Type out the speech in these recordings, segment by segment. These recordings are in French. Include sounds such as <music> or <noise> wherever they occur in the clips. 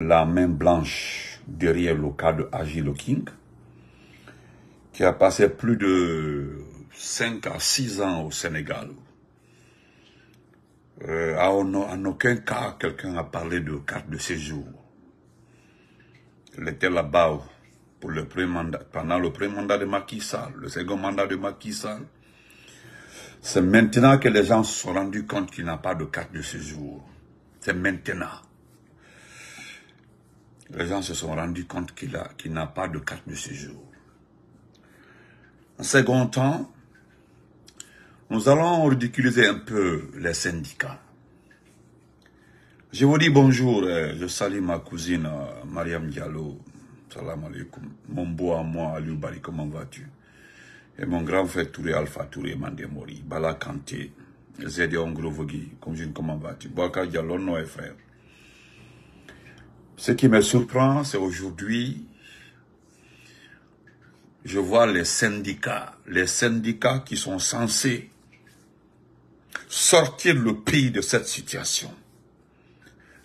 la main blanche derrière le cas de Agile King, qui a passé plus de 5 à 6 ans au Sénégal. Euh, en, aucun cas, quelqu'un a parlé de carte de séjour. Il était là-bas pour le -mandat, pendant le premier mandat de Macky Sall, le second mandat de Macky Sall. C'est maintenant que les gens se sont rendus compte qu'il n'a pas de carte de séjour. C'est maintenant les gens se sont rendus compte qu'il qu'il n'a pas de carte de séjour. En second temps, nous allons ridiculiser un peu les syndicats. Je vous dis bonjour, euh, je salue ma cousine euh, Mariam Diallo. Salam alaikum. Mon beau à moi, Aliou comment vas-tu? Et mon grand frère Touré Alpha Touré Mandemori, Bala Kanté, Zédé comme je comment vas-tu? Boaka Diallo, non, frère. Ce qui me surprend, c'est aujourd'hui, je vois les syndicats, les syndicats qui sont censés sortir le pays de cette situation.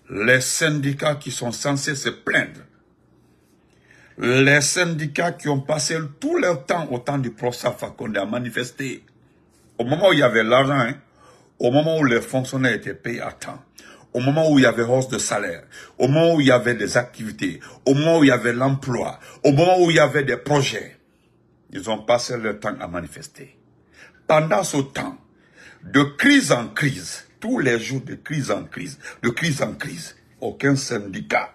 Les syndicats qui sont censés se plaindre. Les syndicats qui ont passé tout leur temps au temps du procès Fakonde à manifester. Au moment où il y avait l'argent, hein, au moment où les fonctionnaires étaient payés à temps au moment où il y avait hausse de salaire, au moment où il y avait des activités, au moment où il y avait l'emploi, au moment où il y avait des projets, ils ont passé leur temps à manifester. Pendant ce temps, de crise en crise, tous les jours de crise en crise, de crise en crise, aucun syndicat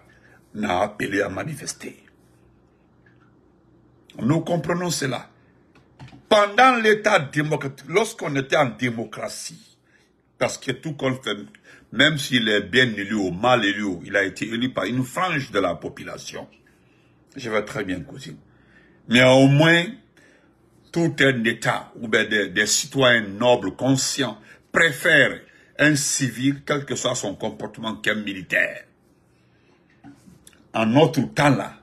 n'a appelé à manifester. Nous comprenons cela. Pendant l'état démocratique, lorsqu'on était en démocratie, parce que tout compte même s'il est bien élu ou mal élu, il a été élu par une frange de la population. Je vais très bien, cousine. Mais au moins, tout un État ou des, citoyens nobles, conscients, préfèrent un civil, quel que soit son comportement, qu'un militaire. En notre temps-là,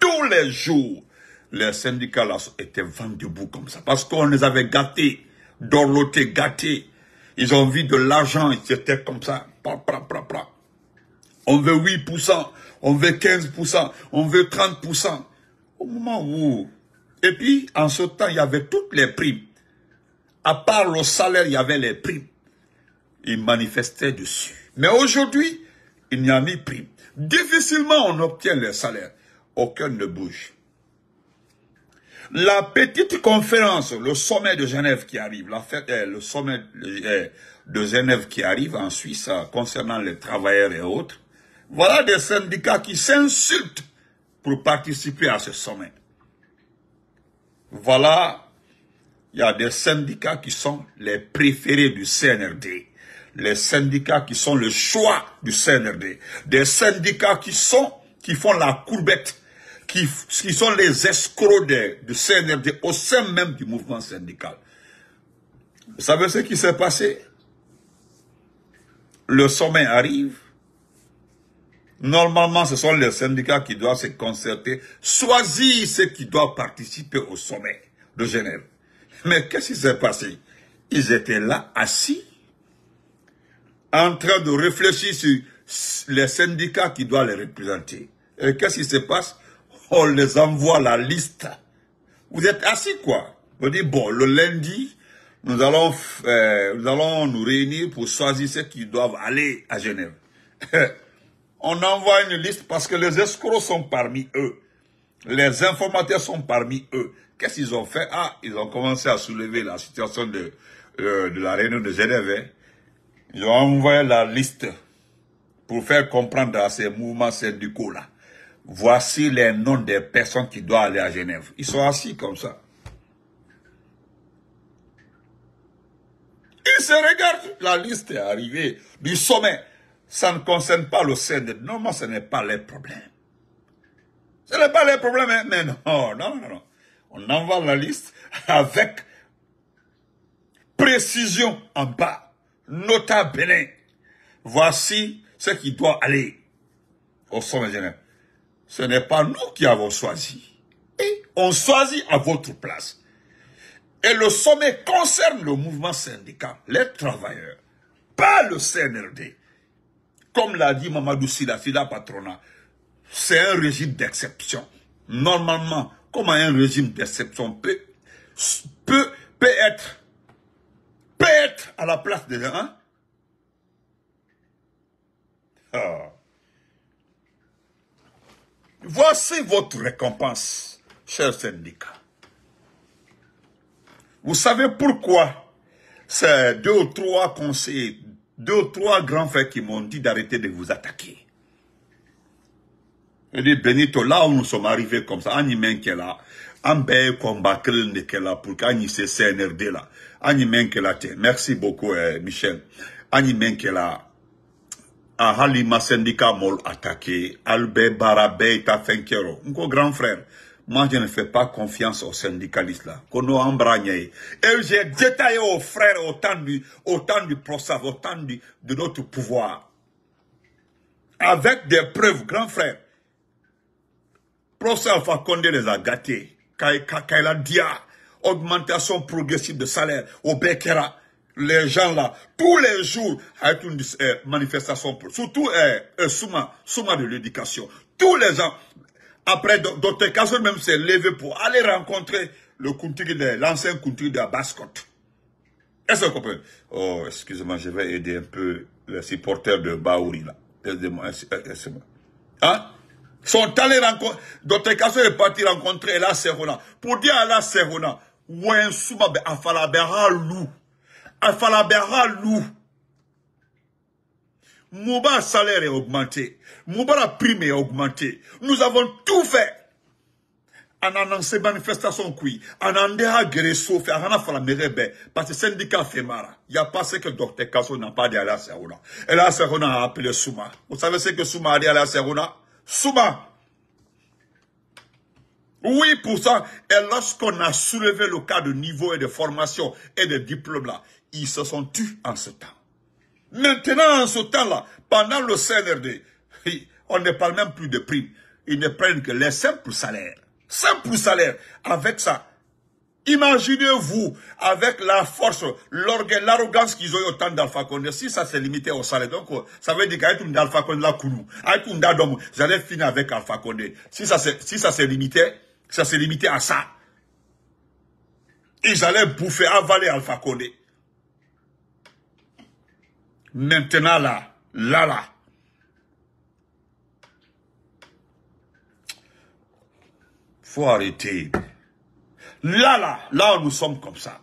tous les jours, les syndicats étaient vent debout comme ça. Parce qu'on les avait gâtés, dorlotés, gâtés. Ils ont vu de l'argent, ils étaient comme ça. On veut 8%, on veut 15%, on veut 30%. Au moment où... Et puis, en ce temps, il y avait toutes les primes. À part le salaire, il y avait les primes. Ils manifestaient dessus. Mais aujourd'hui, il n'y a ni primes. Difficilement, on obtient les salaires. Aucun ne bouge. La petite conférence, le sommet de Genève qui arrive, la fête, eh, le sommet, eh, de Genève qui arrivent en Suisse euh, concernant les travailleurs et autres. Voilà des syndicats qui s'insultent pour participer à ce sommet. Voilà, il y a des syndicats qui sont les préférés du CNRD. Les syndicats qui sont le choix du CNRD. Des syndicats qui sont, qui font la courbette, qui, qui sont les escrocs du CNRD au sein même du mouvement syndical. Vous savez ce qui s'est passé le sommet arrive, normalement ce sont les syndicats qui doivent se concerter, choisir ceux qui doivent participer au sommet de Genève. Mais qu'est-ce qui s'est passé Ils étaient là, assis, en train de réfléchir sur les syndicats qui doivent les représenter. Et qu'est-ce qui se passe On les envoie la liste. Vous êtes assis, quoi. On dit, bon, le lundi, euh, nous allons, nous réunir pour choisir ceux qui doivent aller à Genève. <laughs> On envoie une liste parce que les escrocs sont parmi eux. Les informateurs sont parmi eux. Qu'est-ce qu'ils ont fait Ah, ils ont commencé à soulever la situation de, euh, de la réunion de Genève. Hein. Ils ont envoyé la liste pour faire comprendre à ces mouvements syndicaux-là. Voici les noms des personnes qui doivent aller à Genève. Ils sont assis comme ça. Il se regarde, La liste est arrivée du sommet. Ça ne concerne pas le Non, moi ce n'est pas les problèmes. Ce n'est pas les problèmes, hein. mais non, non, non, On envoie la liste avec précision en bas. Nota Voici ce qui doit aller au sommet général. Ce n'est pas nous qui avons choisi. Et on choisit à votre place. Et le sommet concerne le mouvement syndical, les travailleurs, pas le CNRD. Comme l'a dit Mamadou Silafida patronat, c'est un régime d'exception. Normalement, comment un régime d'exception peut, peut, être, peut être à la place de gens ah. Voici votre récompense, cher syndicats. Vous savez pourquoi c'est deux ou trois conseillers, deux ou trois grands frères qui m'ont dit d'arrêter de vous attaquer. Je dis, Benito, là où nous sommes arrivés comme ça, là, Ambe Kombakil là pour se CNRD là. qui est là. Merci beaucoup, eh, Michel. Agni Menkela. Ahalima syndicat mol attaqué. Albert Barabeta ta fenkero. Mon grand frère. Moi, je ne fais pas confiance aux syndicalistes là. qu'on nous embragne. Et j'ai détaillé aux frères autant du, autant du de notre pouvoir. Avec des preuves, grand frère. Professeur Fakonde les a gâtés. a Dia, augmentation progressive de salaire au Bekera. Les gens là, tous les jours, à une euh, manifestation, surtout euh, euh Souma, Souma de l'éducation. Tous les gens, après, Dr. Kasson même s'est levé pour aller rencontrer le culte de l'ancien country de Bascotte. Est-ce que vous comprenez Oh, excusez-moi, je vais aider un peu le supporter de Baouri, là. moi euh, excusez-moi. Hein Sont allés rencontrer... Dr. Kasson est parti rencontrer la Serona. Pour dire à la Serona, Wensouma afalabera lou. Afalabera lou. Mouba salaire est augmenté la prime est augmentée. Nous avons tout fait. En annonçant ces manifestations. en en gresso On en annonçant la merebe, parce que le syndicat fait mal. Il n'y a pas ce que le docteur Kasso n'a pas dit à la Serona. Et la Serona a appelé Souma. Vous savez ce que Souma a dit à la Serona? Souma! Oui, pour ça, et lorsqu'on a soulevé le cas de niveau et de formation et de diplôme là, ils se sont tués en ce temps. Maintenant, en ce temps-là, pendant le CNRD, on ne parle même plus de primes. Ils ne prennent que les simples salaires. Simple salaire. Avec ça, imaginez-vous, avec la force, l'orgueil, l'arrogance qu'ils ont eu au d'Alpha Condé, si ça s'est limité au salaire. Donc, euh, ça veut dire un d'Alpha la finir avec Alpha Condé. Si ça s'est si ça limité, ça s'est limité à ça. Ils allaient bouffer, avaler Alpha Condé. Maintenant là, là là, faut arrêter. Là, là, là, nous sommes comme ça.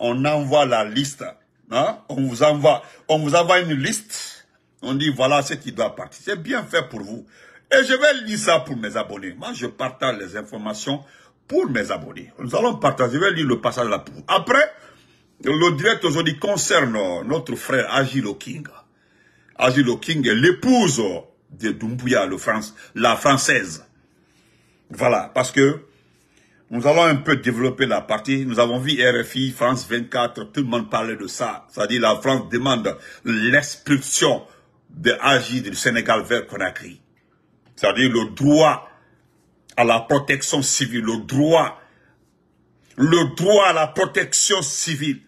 On envoie la liste. Hein? On, vous envoie, on vous une liste. On dit, voilà ce qui doit partir. C'est bien fait pour vous. Et je vais lire ça pour mes abonnés. Moi, je partage les informations pour mes abonnés. Nous allons partager. Je vais lire le passage là pour vous. Après, le direct aujourd'hui concerne notre frère Agilo King. Agilo King est l'épouse de Dumbuya, France, la française. Voilà, parce que nous allons un peu développer la partie. Nous avons vu RFI, France 24, tout le monde parlait de ça. C'est-à-dire la France demande l'expulsion de l'AGI du Sénégal vers Conakry. C'est-à-dire le droit à la protection civile, le droit, le droit à la protection civile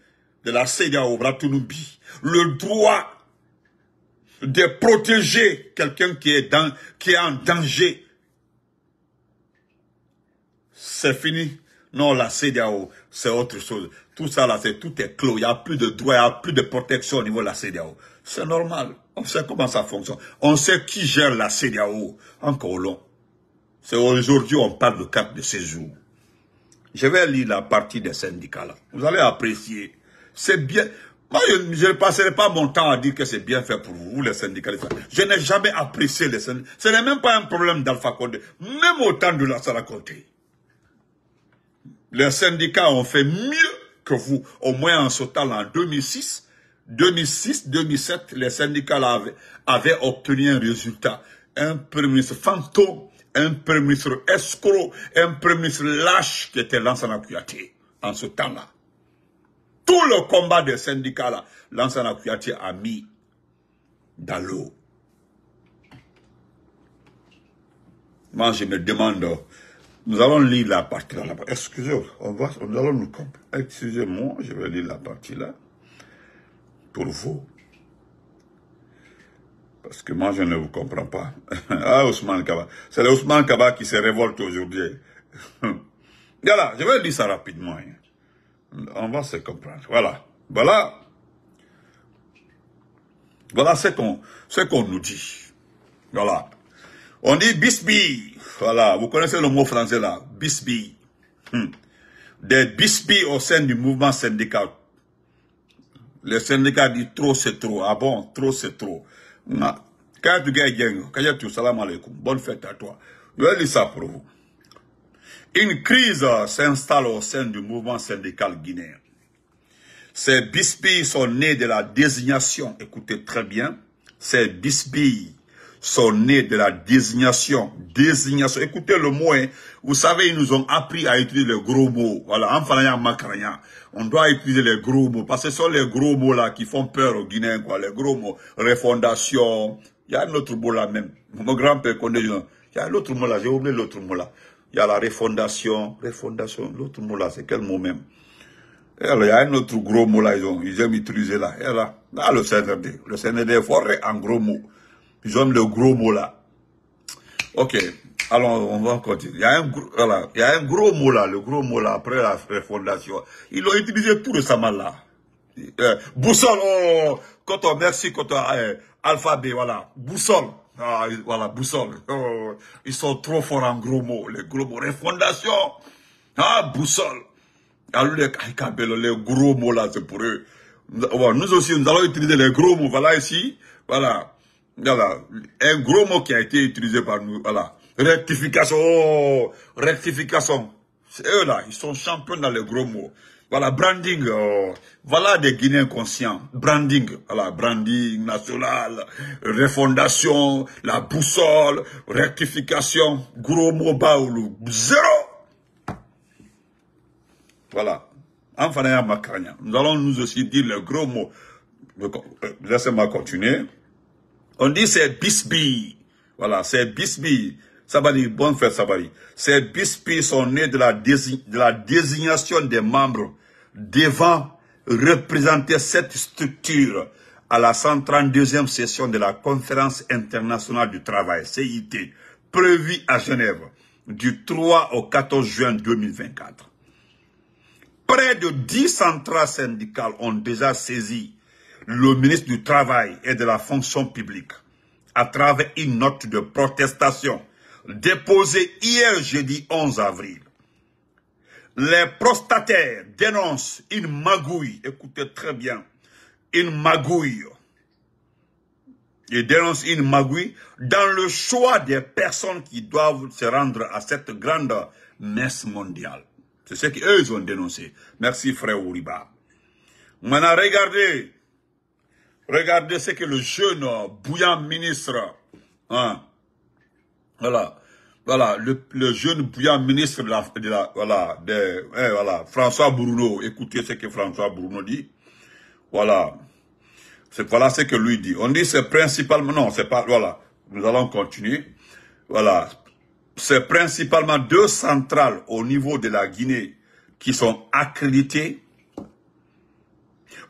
de la Bratunoubi, le droit de protéger quelqu'un qui est dans, qui est en danger c'est fini. Non, la CDAO, c'est autre chose. Tout ça là, c'est tout est clos. Il n'y a plus de droits, il n'y a plus de protection au niveau de la CDAO. C'est normal. On sait comment ça fonctionne. On sait qui gère la CDAO. Encore long. aujourd'hui, on parle de cap de séjour. Je vais lire la partie des syndicats là. Vous allez apprécier. C'est bien. Moi, je ne passerai pas mon temps à dire que c'est bien fait pour vous, les syndicats. Je n'ai jamais apprécié les syndicats. Ce n'est même pas un problème d'Alpha Condé. Même au temps de la Sarah Côté. Les syndicats ont fait mieux que vous, au moins en ce temps en 2006. 2006, 2007, les syndicats avaient, avaient obtenu un résultat. Un premier ministre fantôme, un premier ministre escroc, un premier ministre lâche qui était Lansana Kuyaté en ce temps-là. Tout le combat des syndicats là, Lansana a mis dans l'eau. Moi, je me demande nous allons lire la partie là. Excusez-moi, on va, nous Excusez-moi, je vais lire la partie là pour vous. Parce que moi, je ne vous comprends pas. <laughs> ah, Ousmane Kaba. C'est le Ousmane Kaba qui se révolte aujourd'hui. <laughs> voilà, je vais lire ça rapidement. Hein. On va se comprendre. Voilà. Voilà. Voilà ce qu'on nous dit. Voilà. On dit bisbille. Voilà, vous connaissez le mot français là, bisbille. Hmm. Des bisbilles au sein du mouvement syndical. Le syndicat dit trop c'est trop. Ah bon, trop c'est trop. Hmm. salam Bonne fête à toi. Je vais dire ça pour vous. Une crise s'installe au sein du mouvement syndical guinéen. Ces bisbilles sont nés de la désignation, écoutez très bien, ces bisbilles sont nés de la désignation. Désignation. Écoutez le mot, hein. Vous savez, ils nous ont appris à utiliser les gros mots. Voilà, en On doit utiliser les gros mots. Parce que ce sont les gros mots là qui font peur aux Guinéens, quoi. Les gros mots. Réfondation. Il y a un autre mot là même. Mon grand-père connaît. Il y a l'autre mot là. J'ai oublié l'autre mot là. Il y a la réfondation. Réfondation. L'autre mot là, c'est quel mot même? il y a un autre gros mot là, ils ont, ils aiment utiliser là. là, le cnd Le cnd est fort en gros mots. J'aime le gros mot là. Ok, alors on va continuer. Il y, a un gros, voilà, y a un gros mot là, le gros mot là, après la refondation. Ils l'ont utilisé tout récemment là. Euh, boussole, oh, quand oh, on oh. merci, quand euh, on alphabet, voilà. Boussole, ah, voilà, boussole. Oh, ils sont trop forts en gros mots, les gros mots. Refondation, ah, boussole. Alors les, les gros mots là, c'est pour eux. Nous aussi, nous allons utiliser les gros mots, voilà ici, voilà. Voilà, un gros mot qui a été utilisé par nous, voilà. Rectification, rectification. C'est eux là, ils sont champions dans les gros mots. Voilà, branding, euh, voilà des Guinéens conscients. Branding, voilà, branding national, refondation, la boussole, rectification, gros mot baoulou, zéro. Voilà. Enfin, nous allons nous aussi dire le gros mot. Euh, laissez-moi continuer. On dit c'est Bisbee. Voilà, c'est Bisbee. Sabani, bonne fête Sabari. Ces bispi sont nés de la, la désignation des membres devant représenter cette structure à la 132e session de la Conférence internationale du travail, CIT, prévue à Genève du 3 au 14 juin 2024. Près de 10 centrales syndicales ont déjà saisi le ministre du Travail et de la Fonction publique à travers une note de protestation déposée hier jeudi 11 avril. Les prostataires dénoncent une magouille, écoutez très bien, une magouille. Ils dénoncent une magouille dans le choix des personnes qui doivent se rendre à cette grande messe mondiale. C'est ce qu'eux ont dénoncé. Merci frère Ouriba. a regardé, Regardez ce que le jeune bouillant ministre, hein, voilà, voilà, le, jeune bouillant ministre de la, voilà, de, eh, voilà, François Bruno, écoutez ce que François Bruno dit, voilà, voilà ce que lui dit. On dit c'est principalement, non, c'est pas, voilà, nous allons continuer, voilà, c'est principalement deux centrales au niveau de la Guinée qui sont accréditées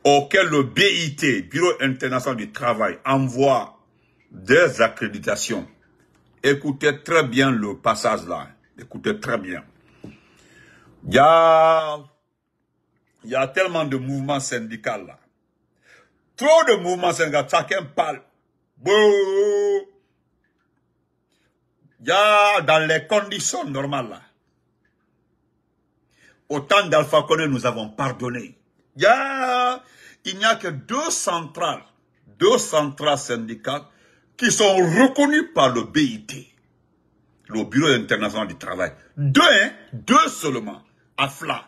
auquel le BIT, Bureau international du travail, envoie des accréditations. Écoutez très bien le passage là. Écoutez très bien. Il y a, tellement de mouvements syndicaux là. Trop de mouvements syndicaux. Chacun parle. Il y a dans les conditions normales là. Autant d'Alpha Condé, nous avons pardonné. Il n'y a que deux centrales, deux centrales syndicales qui sont reconnues par le BIT, le Bureau international du travail. Deux, hein? deux seulement, à FLA.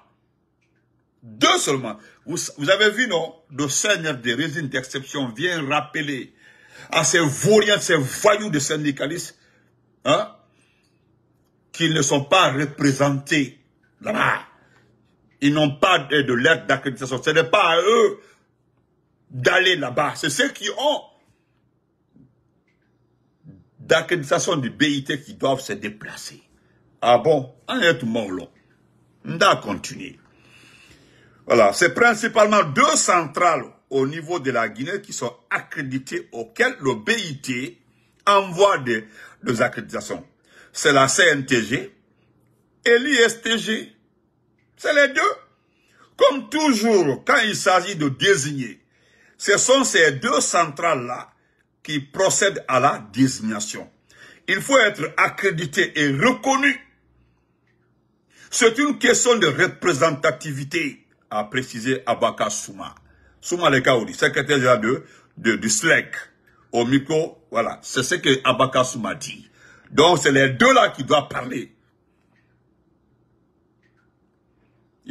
Deux seulement. Vous, avez vu, non Le seigneur des résines d'exception vient rappeler à ces vauriens, ces voyous de syndicalistes, hein, qu'ils ne sont pas représentés là-bas. Ils n'ont pas de lettre d'accréditation. Ce n'est pas à eux d'aller là-bas. C'est ceux qui ont d'accréditation du BIT qui doivent se déplacer. Ah bon On ah, est tout On doit continuer. Voilà, c'est principalement deux centrales au niveau de la Guinée qui sont accréditées auxquelles le BIT envoie des, des accréditations. C'est la CNTG et l'ISTG. C'est les deux. Comme toujours, quand il s'agit de désigner, ce sont ces deux centrales-là qui procèdent à la désignation. Il faut être accrédité et reconnu. C'est une question de représentativité, a précisé Abaka Souma. Souma Lekaoudi, secrétaire général de, du SLEC, au micro, voilà, c'est ce que Souma dit. Donc, c'est les deux-là qui doivent parler.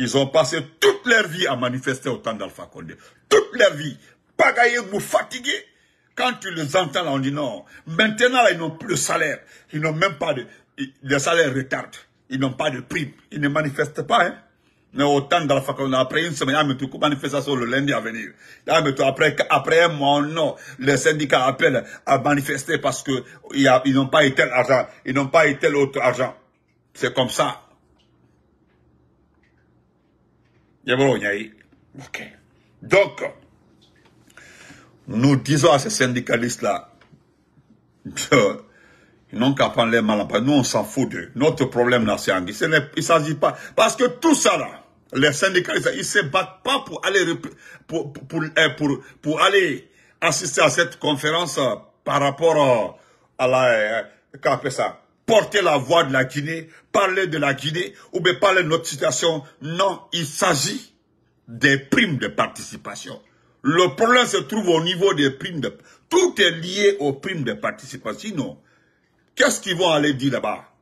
Ils ont passé toute leur vie à manifester au temps d'Alpha Condé. Toute leur vie. Pagaillé, vous fatigué. Quand tu les entends, on dit non. Maintenant, ils n'ont plus de salaire. Ils n'ont même pas de... salaire retard. Ils n'ont pas de prime. Ils ne manifestent pas, hein. Mais au temps d'Alpha Condé, après une semaine, il y a manifestation le lundi à venir. Après, après un mois, non. Les syndicats appellent à manifester parce qu'ils n'ont pas eu tel argent. Ils n'ont pas eu tel autre argent. C'est comme ça. Donc, nous disons à ces syndicalistes-là, n'ont qu'à prendre les mal Nous, on s'en fout de Notre problème, là, c'est Anguille. Il ne s'agit pas. Parce que tout ça, là, les syndicalistes, ils se battent pas pour aller, pour, eh, pour, pour, aller assister à cette conférence euh, par rapport euh, à la, euh, ça, porter la voix de la Guinée, parler de la Guinée ou bien parler de notre situation. Non, il s'agit des primes de participation. Le problème se trouve au niveau des primes de... Tout est lié aux primes de participation. Sinon, qu'est-ce qu'ils vont aller dire là-bas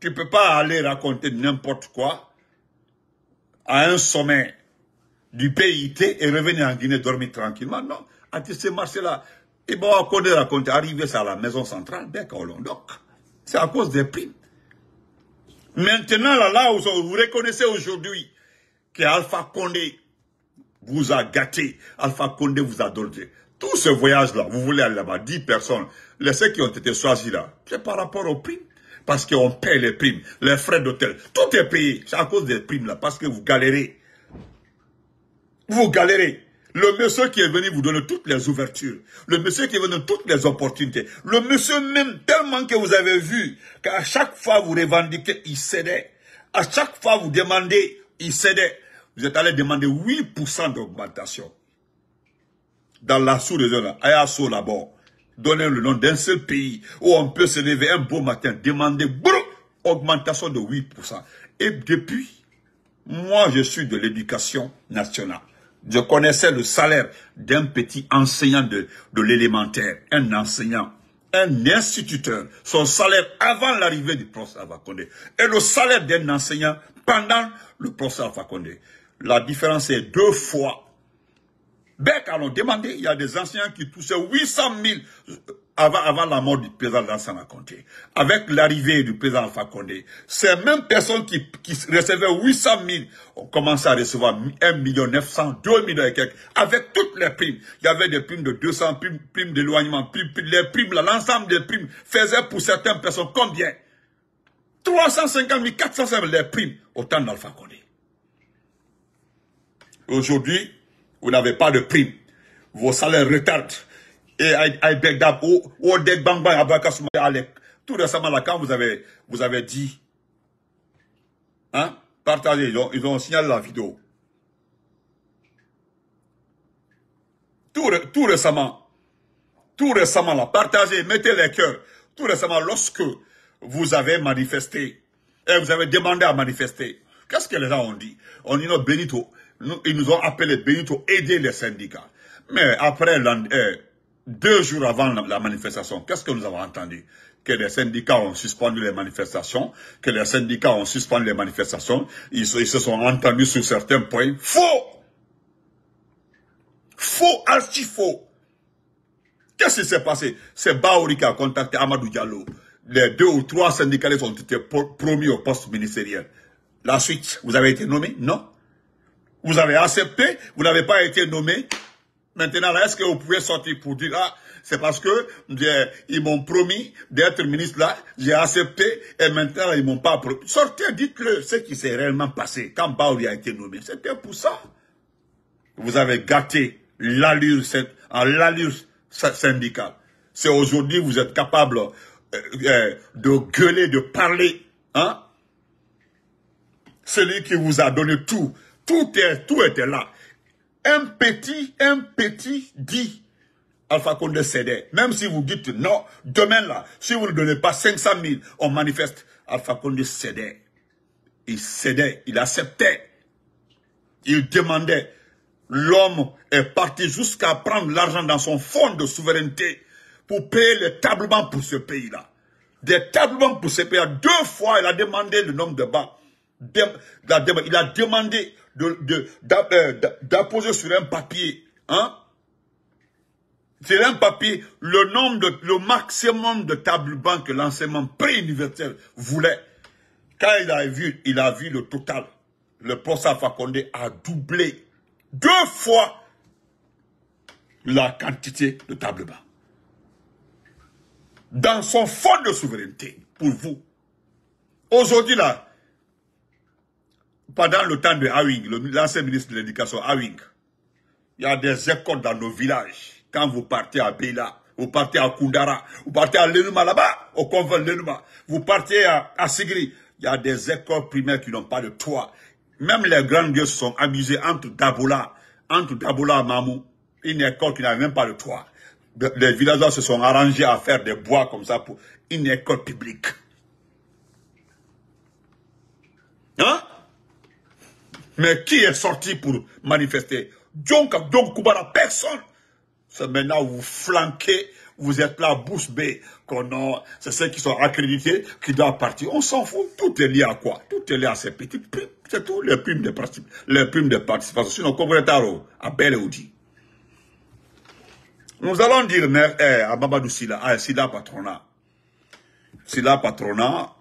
Tu ne peux pas aller raconter n'importe quoi à un sommet du PIT et revenir en Guinée dormir tranquillement. Non, à ces marché là et bon, à cause la à la maison centrale, bec c'est à cause des primes. Maintenant, là, là, vous, reconnaissez aujourd'hui que Alpha Condé vous a gâté, Alpha Condé vous a donné. Tout ce voyage-là, vous voulez aller là-bas, 10 personnes, les ceux qui ont été choisis là, c'est par rapport aux primes. Parce qu'on paye les primes, les frais d'hôtel, tout est payé. C'est à cause des primes là, parce que vous galérez. Vous galérez. Le monsieur qui est venu vous donner toutes les ouvertures. Le monsieur qui est venu toutes les opportunités. Le monsieur même tellement que vous avez vu qu'à chaque fois vous revendiquez, il cédait. À chaque fois vous demandez, il cédait. Vous êtes allé demander 8% d'augmentation. Dans la sous-région, Ayasso là-bas, donnez le nom d'un seul pays où on peut se lever un beau matin, demander augmentation de 8%. Et depuis, moi je suis de l'éducation nationale. Je connaissais le salaire d'un petit enseignant de, l'élémentaire, un enseignant, un instituteur, son salaire avant l'arrivée du professeur Avakonde et le salaire d'un enseignant pendant le professeur Avakonde. La différence est deux fois. Bec, allons demander, il y a des enseignants qui touchaient 800 000 avant, la mort du président Lansana Condé, avec l'arrivée du président Alpha Condé, ces mêmes personnes qui, recevaient 800 000 ont commencé à recevoir 1 million 900, 2 000 et quelques, avec toutes les primes. Il y avait des primes de 200, primes, primes d'éloignement, les primes, l'ensemble des primes faisaient pour certaines personnes combien 350 000, 400 000 les primes au temps d'Alpha Condé. Aujourd'hui, vous n'avez pas de primes. Vos salaires retardent et oh, oh, bang à Alek. Tout récemment, là, quand vous avez, vous avez dit, hein, partagez, ils ont, signalé la vidéo. Tout, récemment, tout récemment, là, partagez, mettez les cœurs. Tout récemment, lorsque vous avez manifesté, et vous avez demandé à manifester, qu'est-ce que les gens ont dit On dit, Benito, ils nous ont appelé Benito, aider les syndicats. Mais après, l deux jours avant la manifestation, qu'est-ce que nous avons entendu que les syndicats ont suspendu les manifestations, que les syndicats ont suspendu les manifestations, ils, se sont entendus sur certains points. Faux Faux, archi faux Qu'est-ce qui s'est passé C'est Baori qui a contacté Amadou Diallo. Les deux ou trois syndicalistes ont été promis au poste ministériel. La suite, vous avez été nommé Non. Vous avez accepté, vous n'avez pas été nommé. Maintenant, est-ce que vous pouvez sortir pour dire, ah, c'est parce que ils m'ont promis d'être ministre là, j'ai accepté, et maintenant, ils m'ont pas promis. Sortez, dites-le, ce qui s'est réellement passé quand Baoui a été nommé. C'était pour ça. Vous avez gâté l'allure, en l'allure syndicale. C'est aujourd'hui, vous êtes capable euh, euh, de gueuler, de parler, hein? Celui qui vous a donné tout, tout tout était là. Un petit, un petit dit Alpha Condé cédait. Même si vous dites non, demain là, si vous ne donnez pas 500 000, on manifeste. Alpha Condé cédait. Il cédait, il acceptait. Il demandait. L'homme est parti jusqu'à prendre l'argent dans son fonds de souveraineté pour payer les tablements pour ce pays-là. Des tablements pour ce pays-là. Deux fois, il a demandé le nombre de bas. Il a demandé euh, d'apposer de, sur un papier, hein, sur un papier, le nombre de, le maximum de table banques que l'enseignement pré universel voulait. Quand il a vu, il a vu le total. Le procès Fakonde a doublé deux fois la quantité de table banques. Dans son fond de souveraineté, pour vous. Aujourd'hui, là, pendant le temps de Hawing, l'ancien ministre de l'Éducation, Hawing, il y a des écoles dans nos villages. Quand vous partez à Béla, vous partez à Kundara, vous partez à Lenuma là-bas, au convent Lenuma, vous partez à, Sigri, il y a des écoles primaires qui n'ont pas de toit. Même les grandes gueules se sont amusés entre Dabola, entre Dabola et Mamou, une école qui n'a même pas de toit. Les villageois se sont arrangés à faire des bois comme ça pour une école publique. Hein mais qui est sorti pour manifester donc, personne. C'est maintenant vous flanquez, vous êtes là, bouche bée, c'est ceux qui sont accrédités qui doivent partir. On s'en fout, tout est lié à quoi Tout est lié à ces petites primes, c'est tout, les primes de participation. Les primes de participation, sinon, comme vous à Belle Oudi. Nous allons dire, eh, à Babadou Sila. à ah, Silla Patrona, Silla Patronat,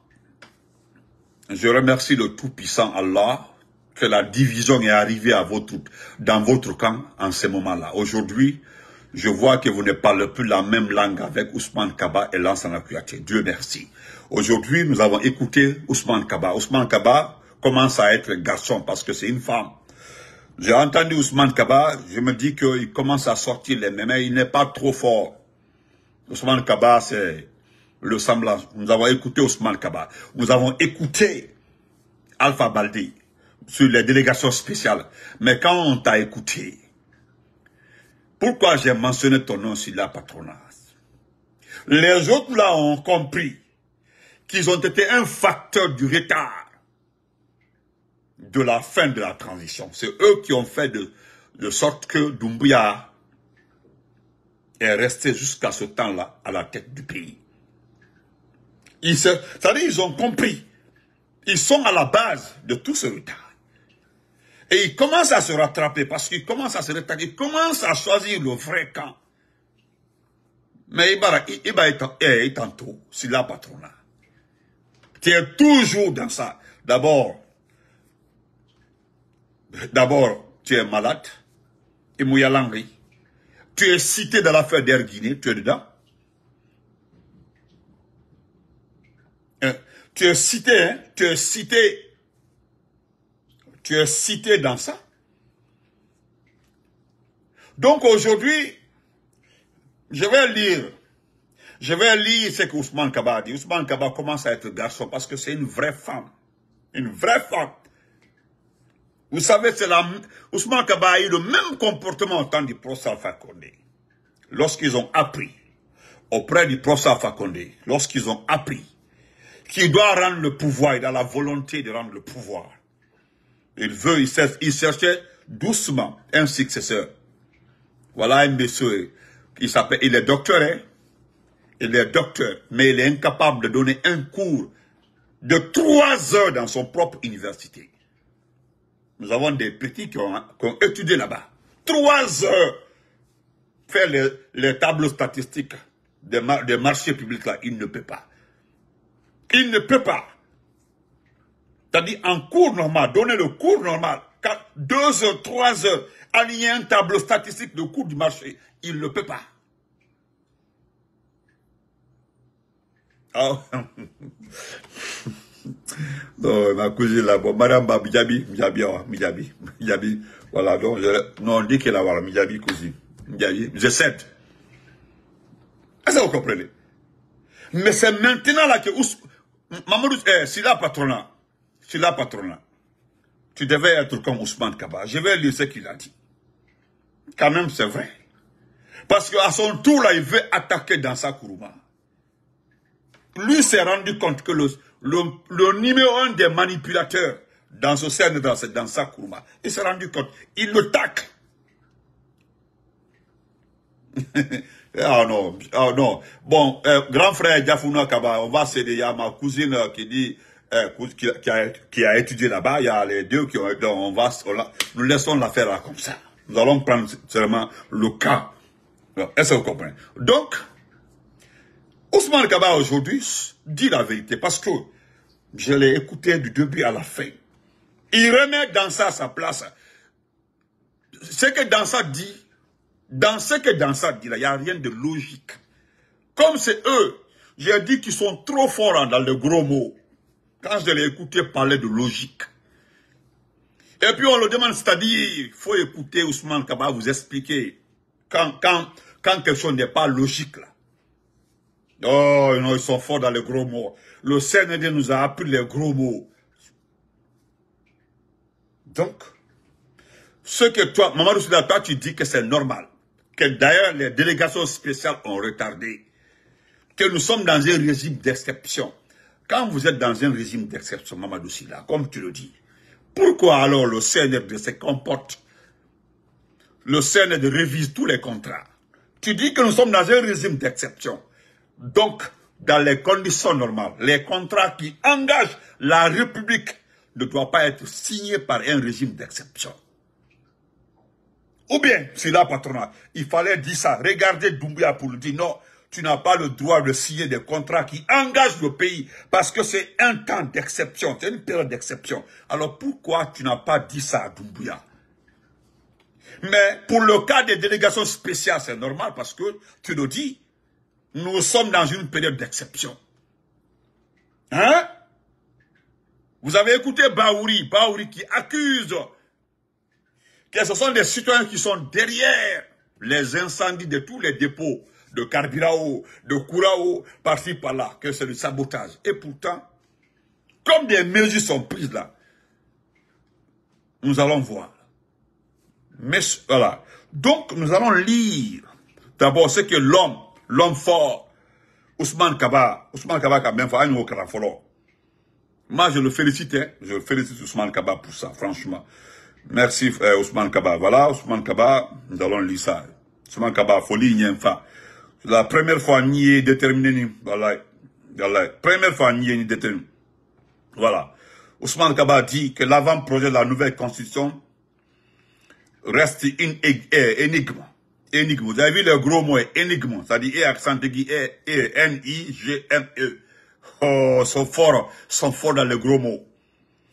je remercie le Tout-Puissant Allah que la division est arrivée à votre, dans votre camp en ce moment-là. Aujourd'hui, je vois que vous ne parlez plus la même langue avec Ousmane Kaba et Lansana Kouyaté. Dieu merci. Aujourd'hui, nous avons écouté Ousmane Kaba. Ousmane Kaba commence à être garçon parce que c'est une femme. J'ai entendu Ousmane Kaba, je me dis qu'il commence à sortir les mêmes, mais il n'est pas trop fort. Ousmane Kaba, c'est le semblant. Nous avons écouté Ousmane Kaba. Nous avons écouté Alpha Baldi sur les délégations spéciales. Mais quand on t'a écouté, pourquoi j'ai mentionné ton nom sur la patronage Les autres là ont compris qu'ils ont été un facteur du retard de la fin de la transition. C'est eux qui ont fait de, sorte que Doumbouya est resté jusqu'à ce temps-là à la tête du pays. Ils se, dire ils ont compris. Ils sont à la base de tout ce retard. Et il commence à se rattraper parce qu'il commence à se rétablir. Il commence à choisir le vrai camp. Mais il va eh, est en c'est c'est la patronat. Tu es toujours dans ça. D'abord, d'abord, tu es malade. Et Mouyalangri. Tu es cité dans l'affaire d'Air Guinée. Tu es dedans. Hein, tu es cité, hein? tu es cité tu es cité dans ça. Donc aujourd'hui, je vais lire, je vais lire ce Ousmane Kaba dit. Ousmane Kaba commence à être garçon parce que c'est une vraie femme. Une vraie femme. Vous savez, c'est la, Ousmane Kaba a eu le même comportement au temps du professeur Alpha Lorsqu'ils ont appris, auprès du professeur Alpha lorsqu'ils ont appris qu'il doit rendre le pouvoir, et dans la volonté de rendre le pouvoir. Il veut, il, cherchait doucement un successeur. Voilà un monsieur. Il s'appelle, il est docteur, hein? Il est docteur, mais il est incapable de donner un cours de trois heures dans son propre université. Nous avons des petits qui ont, étudié là-bas. Trois heures. Faire les, tableaux statistiques des, des marchés publics là, il ne peut pas. Il ne peut pas. C'est-à-dire en cours normal, donner le cours normal, 4, 2 heures, 3 heures, aligner un tableau statistique de cours du marché, il ne peut pas. oh <laughs> non, ma cousine là-bas, Madame Mijabi, Mijabi, Mijabi, hein, Mijabi, voilà, donc, je, non, on dit qu'elle a, voilà, Mijabi, cousine, Mijabi, je cède. Est-ce que vous comprenez Mais c'est maintenant là que, Mamadou, eh, si là, patronne tu la patronat. Tu devais être comme Ousmane Kaba. Je vais lire ce qu'il a dit. Quand même, c'est vrai. Parce qu'à son tour, là, il veut attaquer dans sa courma. Lui s'est rendu compte que le, numéro un des manipulateurs dans ce scène, dans, dans sa courma. il s'est rendu compte. Il le tacle. <laughs> ah non, ah non. Bon, euh, grand frère Diafuna Kaba, on va céder. Il y a ma cousine euh, qui dit qui, a, étudié là-bas, il y a les deux qui ont... Donc on va, nous laissons l'affaire là comme ça. Nous allons prendre seulement le cas. Est-ce que vous comprenez Donc, Ousmane Kaba aujourd'hui dit la vérité parce que je l'ai écouté du début à la fin. Il remet dans ça sa place. Ce que dans ça dit, dans ce que dans ça dit, il n'y a rien de logique. Comme c'est eux, j'ai dit qu'ils sont trop forts dans le gros mots. Quand je l'ai écouté parler de logique. Et puis on le demande, c'est-à-dire, il faut écouter Ousmane Kaba vous expliquer quand, quand, quelque chose n'est pas logique Oh ils sont forts dans les gros mots. Le CND nous a appris les gros mots. Donc, ce que toi, Maman Souda, toi tu dis que c'est normal, que d'ailleurs les délégations spéciales ont retardé, que nous sommes dans un régime d'exception. Quand vous êtes dans un régime d'exception, Mamadou Sila, comme tu le dis, pourquoi alors le se comporte, le CNRD révise tous les contrats Tu dis que nous sommes dans un régime d'exception. Donc, dans les conditions normales, les contrats qui engagent la République ne doivent pas être signés par un régime d'exception. Ou bien, c'est là, patronat. Il fallait dire ça. Regardez Doumbia pour lui dire non, tu n'as pas le droit de signer des contrats qui engagent le pays parce que c'est un temps d'exception, c'est une période d'exception. Alors pourquoi tu n'as pas dit ça à Doumbouya Mais pour le cas des délégations spéciales, c'est normal parce que tu nous dis, nous sommes dans une période d'exception. Hein Vous avez écouté Baouri, Baouri qui accuse que ce sont des citoyens qui sont derrière les incendies de tous les dépôts de carburant de courant parti par-ci, par-là, que c'est le sabotage. Et pourtant, comme des mesures sont prises là, nous allons voir. Mais, voilà. Donc, nous allons lire d'abord ce que l'homme, l'homme fort, Ousmane Kaba, Ousmane Kaba a même fait un carafolo. Moi, je le félicite, hein. je le félicite Ousmane Kaba pour ça, franchement. Merci Ousmane Kaba. Voilà, Ousmane Kaba, nous allons lire ça. Ousmane Kaba, folie, n'y pas la première fois nié déterminé ni première fois nié ni déterminé voilà Ousmane Kaba dit que l'avant-projet de la nouvelle constitution reste une énigme énigme vous avez vu le gros mot énigme Ça dit dire e accent de e e n i g m e oh sont forts sont forts dans le gros mot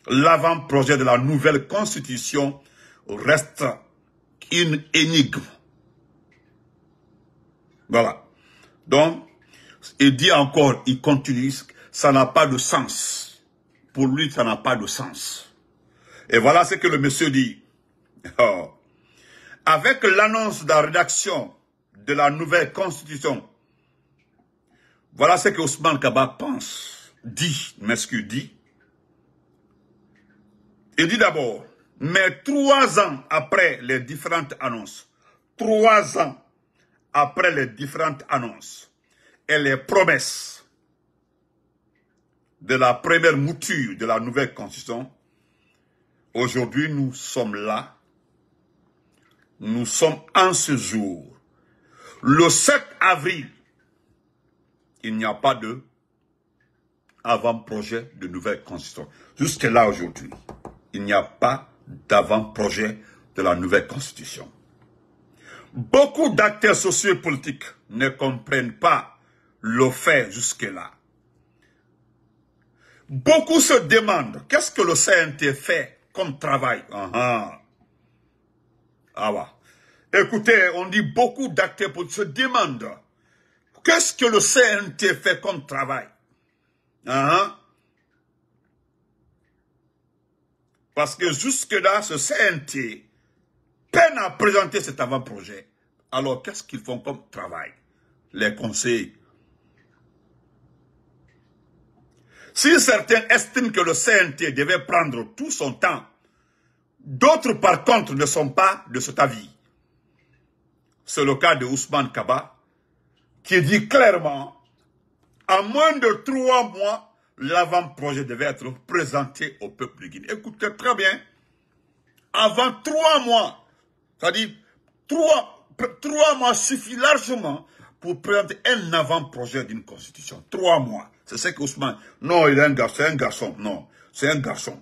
l'avant-projet de la nouvelle constitution reste une énigme voilà. Donc, il dit encore, il continue, ça n'a pas de sens. Pour lui, ça n'a pas de sens. Et voilà ce que le monsieur dit. <laughs> Oh. Avec l'annonce de la rédaction de la nouvelle constitution, voilà ce que Osman Kaba pense, dit, mais ce qu'il dit. Il dit d'abord, mais trois ans après les différentes annonces, trois ans après les différentes annonces et les promesses de la première mouture de la nouvelle constitution, aujourd'hui nous sommes là, nous sommes en ce jour, le 7 avril, il n'y a pas de avant-projet de nouvelle constitution. Jusque là aujourd'hui, il n'y a pas d'avant-projet de la nouvelle constitution. Beaucoup d'acteurs sociaux et politiques ne comprennent pas le fait jusque-là. Beaucoup se demandent qu'est-ce que le CNT fait comme travail. Ah, ah. ah Écoutez, on dit beaucoup d'acteurs pour se demandent qu'est-ce que le CNT fait comme travail. Ah, ah. Parce que jusque-là, ce CNT, peine à présenter cet avant-projet. Alors, qu'est-ce qu'ils font comme travail Les conseils. Si certains estiment que le CNT devait prendre tout son temps, d'autres par contre ne sont pas de cet avis. C'est le cas de Ousmane Kaba, qui dit clairement, en moins de trois mois, l'avant-projet devait être présenté au peuple guinéen. Guinée. Écoutez très bien, avant trois mois, c'est-à-dire, trois, mois suffit largement pour présenter un avant-projet d'une constitution. Trois mois. C'est ce qu'Ousmane... Non, il est un garçon. C'est un garçon. Non, c'est un garçon.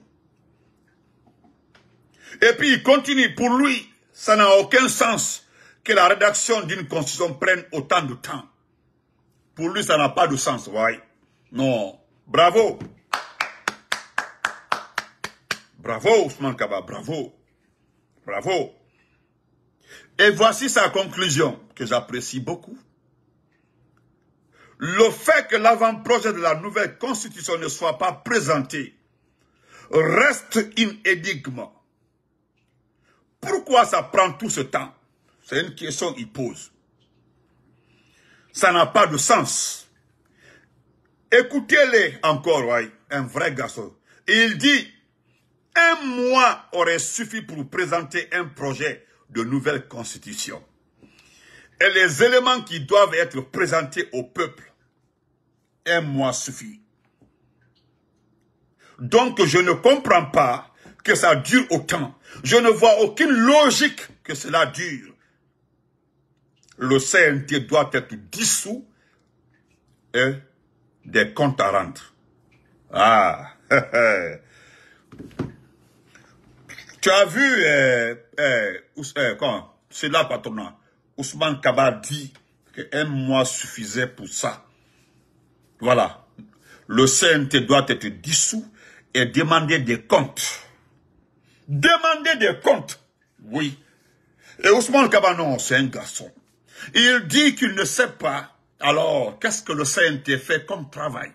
Et puis, il continue. Pour lui, ça n'a aucun sens que la rédaction d'une constitution prenne autant de temps. Pour lui, ça n'a pas de sens. Ouais. Non. Bravo. Bravo, Ousmane Kaba. Bravo. Bravo. Et voici sa conclusion, que j'apprécie beaucoup. Le fait que l'avant-projet de la nouvelle constitution ne soit pas présenté reste une énigme. Pourquoi ça prend tout ce temps C'est une question qu'il pose. Ça n'a pas de sens. Écoutez-les encore, un vrai garçon. Il dit, un mois aurait suffi pour présenter un projet de nouvelles constitutions et les éléments qui doivent être présentés au peuple. Un mois suffit. Donc je ne comprends pas que ça dure autant. Je ne vois aucune logique que cela dure. Le CNT doit être dissous et des comptes à rendre. Ah, <laughs> Tu as vu, euh, euh, euh, patronat, Ousmane Kaba dit qu'un mois suffisait pour ça. Voilà. Le CNT doit être dissous et demander des comptes. Demander des comptes. Oui. Et Ousmane Kaba, non, c'est un garçon. Il dit qu'il ne sait pas. Alors, qu'est-ce que le CNT fait comme travail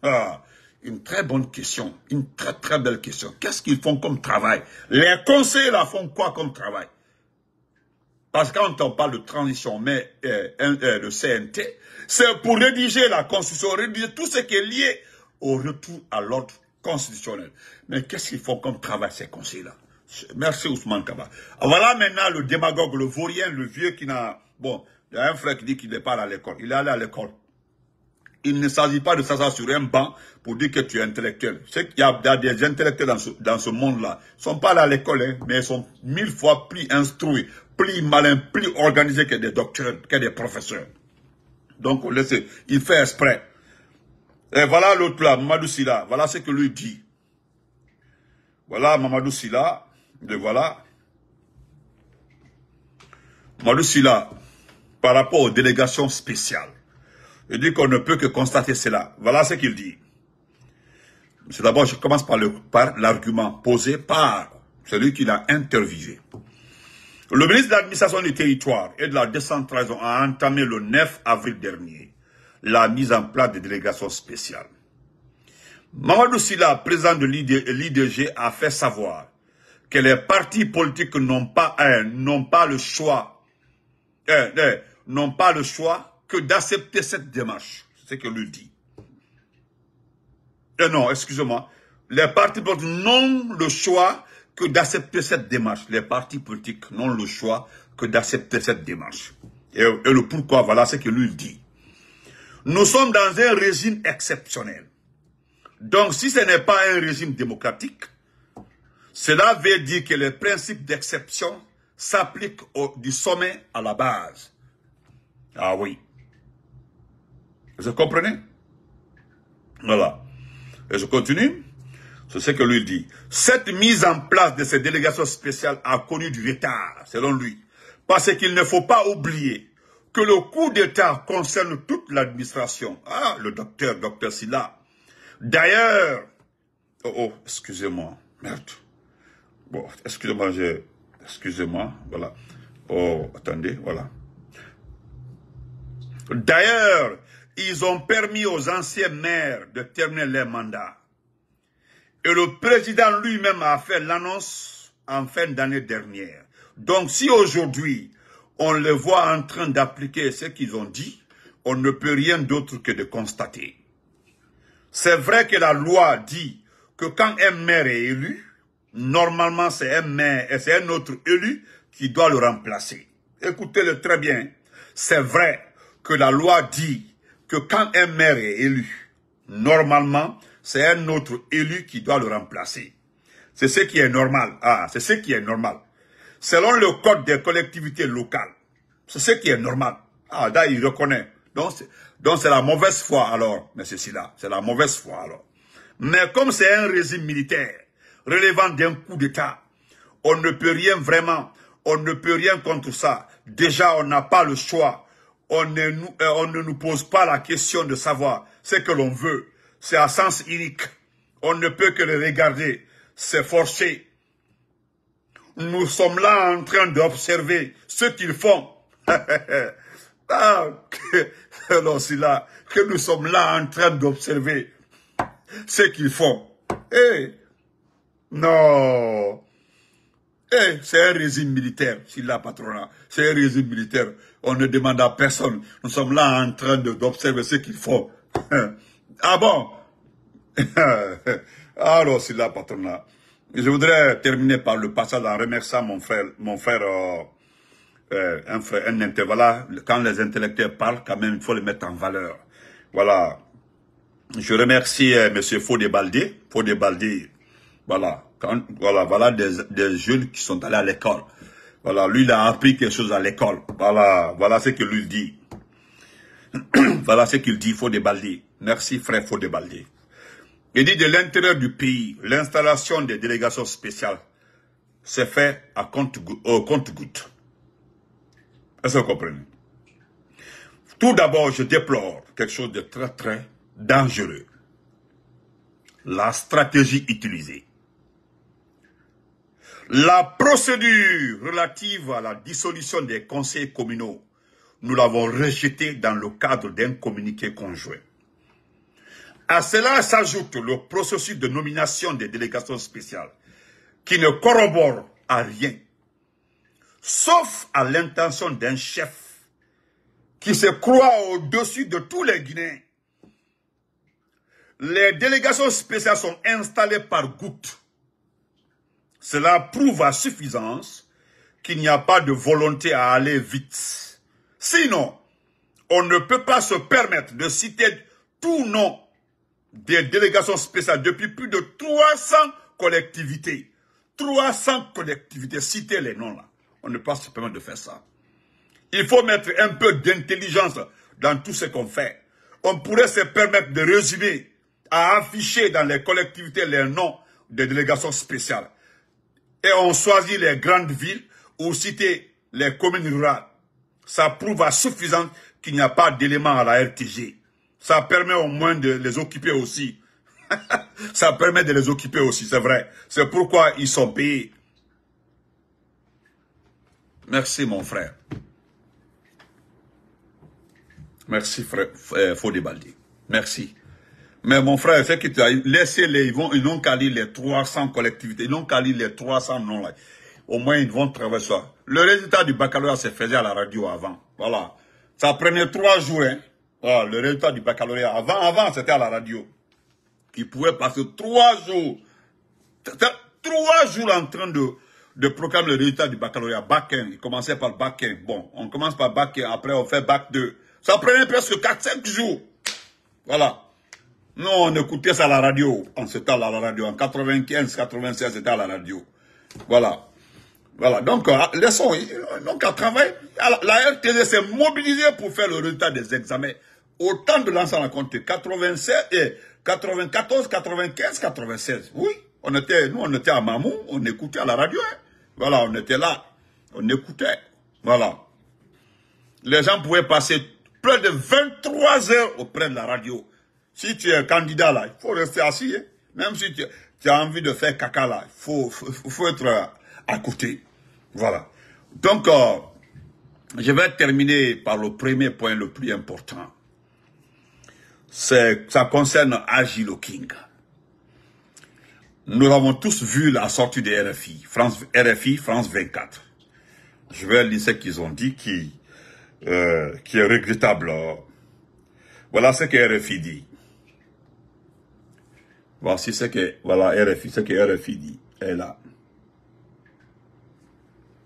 ah. Une très bonne question, une très très belle question. Qu'est-ce qu'ils font comme travail Les conseils là font quoi comme travail Parce que quand on parle de transition, mais euh, euh le CNT, c'est pour rédiger la constitution, rédiger tout ce qui est lié au retour à l'ordre constitutionnel. Mais qu'est-ce qu'ils font comme travail ces conseils là Merci Ousmane Kaba. Ah, voilà maintenant le démagogue, le vaurien, le vieux qui n'a... Bon, il y a un frère qui dit qu'il n'est pas à l'école. Il est allé à l'école. Il ne s'agit pas de s'assurer un banc pour dire que tu es intellectuel. Il y a des intellectuels dans ce, monde-là. Ils ne sont pas là à l'école, hein, mais ils sont mille fois plus instruits, plus malins, plus organisés que des docteurs, que des professeurs. Donc, il fait exprès. Et voilà l'autre là, Mamadou Sila. Voilà ce que lui dit. Voilà Mamadou Sila. Le voilà. Mamadou Sila, par rapport aux délégations spéciales. Il dit qu'on ne peut que constater cela. Voilà ce qu'il dit. C'est d'abord, je commence par l'argument posé par celui qui l'a interviewé. Le ministre de l'administration du territoire et de la décentralisation a entamé le 9 avril dernier la mise en place des délégations spéciales. Mamadou Silla, président de l'IDG, a fait savoir que les partis politiques n'ont pas, pas le choix, n'ont pas le choix eh, eh, que d'accepter cette démarche. C'est ce que lui dit. Eh non, excusez-moi. Les partis politiques n'ont le choix que d'accepter cette démarche. Les partis politiques n'ont le choix que d'accepter cette démarche. Et, le pourquoi, voilà ce que lui dit. Nous sommes dans un régime exceptionnel. Donc, si ce n'est pas un régime démocratique, cela veut dire que les principes d'exception s'appliquent du sommet à la base. Ah oui. Vous comprenez Voilà. Et je continue. C'est ce que lui dit. Cette mise en place de ces délégations spéciales a connu du retard, selon lui, parce qu'il ne faut pas oublier que le coup d'État concerne toute l'administration. Ah, le docteur, docteur Silla. D'ailleurs, oh, oh excusez-moi, merde. Bon, excusez-moi, j'ai... Excusez-moi, voilà. Oh, attendez, voilà. D'ailleurs, ils ont permis aux anciens maires de terminer leur mandat. Et le président lui-même a fait l'annonce en fin d'année dernière. Donc si aujourd'hui, on les voit en train d'appliquer ce qu'ils ont dit, on ne peut rien d'autre que de constater. C'est vrai que la loi dit que quand un maire est élu, normalement c'est un maire et c'est un autre élu qui doit le remplacer. Écoutez-le très bien. C'est vrai que la loi dit que quand un maire est élu, normalement, c'est un autre élu qui doit le remplacer. C'est ce qui est normal. Ah, c'est ce qui est normal. Selon le code des collectivités locales, c'est ce qui est normal. Ah, là, il reconnaît. Donc, donc c'est la mauvaise foi alors, mais ceci là, c'est la mauvaise foi alors. Mais comme c'est un régime militaire, relevant d'un coup d'État, on ne peut rien vraiment, on ne peut rien contre ça. Déjà, on n'a pas le choix. Euh, on ne, nous, pose pas la question de savoir ce que l'on veut. C'est à sens unique. On ne peut que le regarder. C'est forcé. Nous sommes là en train d'observer ce qu'ils font. ah, <laughs> <laughs> là que nous sommes là en train d'observer ce qu'ils font. Eh, non. Eh, c'est un régime militaire, c'est la patronat. C'est un régime militaire. On ne demande à personne. Nous sommes là en train d'observer ce qu'il faut. <laughs> ah bon <laughs> Alors, c'est là, patronat. Je voudrais terminer par le passage en remerciant mon frère, mon frère, euh, euh, un, frère un Quand les intellectuels parlent, quand même, il faut les mettre en valeur. Voilà. Je remercie Monsieur Faudébaldi. Baldé. voilà. voilà, voilà des, des jeunes qui sont allés à l'école. Voilà, lui, il a appris quelque chose à l'école. Voilà, voilà ce que lui dit. <clears throat> voilà ce qu'il dit, déballer. Merci, frère déballer. Il dit de l'intérieur du pays, l'installation des délégations spéciales se fait à compte, au compte-goutte. Est-ce que vous comprenez Tout d'abord, je déplore quelque chose de très, très dangereux. La stratégie utilisée. La procédure relative à la dissolution des conseils communaux, nous l'avons rejetée dans le cadre d'un communiqué conjoint. À cela s'ajoute le processus de nomination des délégations spéciales, qui ne corrobore à rien, sauf à l'intention d'un chef qui se croit au-dessus de tous les Guinéens. Les délégations spéciales sont installées par gouttes cela prouve à suffisance qu'il n'y a pas de volonté à aller vite. Sinon, on ne peut pas se permettre de citer tout nom des délégations spéciales depuis plus de 300 collectivités. 300 collectivités, citer les noms là. On ne peut pas se permettre de faire ça. Il faut mettre un peu d'intelligence dans tout ce qu'on fait. On pourrait se permettre de résumer à afficher dans les collectivités les noms des délégations spéciales et on choisit les grandes villes ou citer les communes rurales. Ça prouve à suffisance qu'il n'y a pas d'éléments à la RTG. Ça permet au moins de les occuper aussi. <laughs> ça permet de les occuper aussi, c'est vrai. C'est pourquoi ils sont payés. Merci mon frère. Merci frère euh, Faudibaldi. Merci. Mais mon frère, c'est qui tu as laissé-les, ils, vont, ils ont les 300 collectivités, ils qu'à lire les 300 noms là. Au moins, ils vont travailler ça. Le résultat du baccalauréat se faisait à la radio avant. Voilà. Ça prenait trois jours, hein. Ah, le résultat du baccalauréat. Avant, avant, c'était à la radio. Ils pouvait passer trois jours. Trois jours en train de, de proclamer le résultat du baccalauréat. Bac 1. Ils commençaient par bac 1. Bon, on commence par bac 1. Après, on fait bac 2. Ça prenait presque 4-5 jours. Voilà. Nous, on écoutait ça à la radio, On ce à la radio, en 95, 96, c'était à la radio. Voilà. Voilà, donc euh, laissons, euh, donc à travailler, la RTD s'est mobilisée pour faire le résultat des examens. Autant de l'ensemble à compter, 96 et 94, 95, 96, oui. On était, nous, on était à Mamou, on écoutait à la radio. Hein. Voilà, on était là. On écoutait. Voilà. Les gens pouvaient passer plus de 23 heures auprès de la radio. Si tu es candidat là, il faut rester assis. Hein. Même si tu, as envie de faire caca là, il faut, être à côté. Voilà. Donc, euh, je vais terminer par le premier point le plus important. Ça concerne Agilo King. Nous avons tous vu la sortie de RFI, France, RFI France 24. Je vais lire ce qu'ils ont dit qui, euh, qui est regrettable. Voilà ce que RFI dit. Voici ce que, voilà, RFI, ce que dit, est là.